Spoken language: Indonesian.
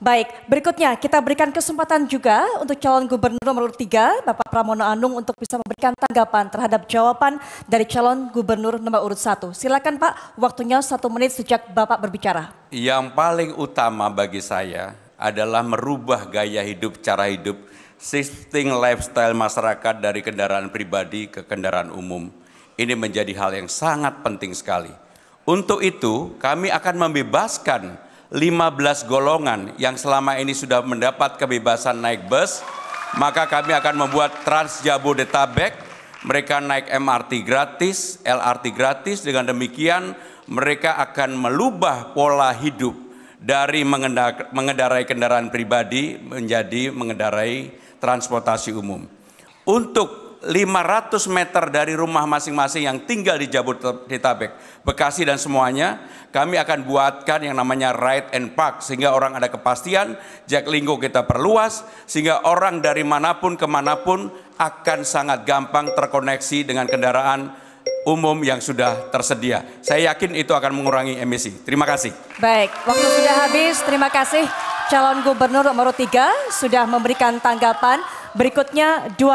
Baik, berikutnya kita berikan kesempatan juga untuk calon gubernur nomor 3, Bapak Pramono Anung untuk bisa memberikan tanggapan terhadap jawaban dari calon gubernur nomor urut 1. Silakan Pak, waktunya satu menit sejak Bapak berbicara. Yang paling utama bagi saya adalah merubah gaya hidup, cara hidup, shifting lifestyle masyarakat dari kendaraan pribadi ke kendaraan umum. Ini menjadi hal yang sangat penting sekali. Untuk itu, kami akan membebaskan 15 golongan yang selama ini sudah mendapat kebebasan naik bus, maka kami akan membuat Trans Jabodetabek, mereka naik MRT gratis, LRT gratis, dengan demikian mereka akan melubah pola hidup dari mengendarai kendaraan pribadi menjadi mengendarai transportasi umum. Untuk 500 meter dari rumah masing-masing yang tinggal di Jabodetabek, Bekasi dan semuanya, kami akan buatkan yang namanya right and park sehingga orang ada kepastian, linggo kita perluas sehingga orang dari manapun kemanapun akan sangat gampang terkoneksi dengan kendaraan umum yang sudah tersedia. Saya yakin itu akan mengurangi emisi. Terima kasih. Baik, waktu sudah habis. Terima kasih calon gubernur nomor 3 sudah memberikan tanggapan. Berikutnya dua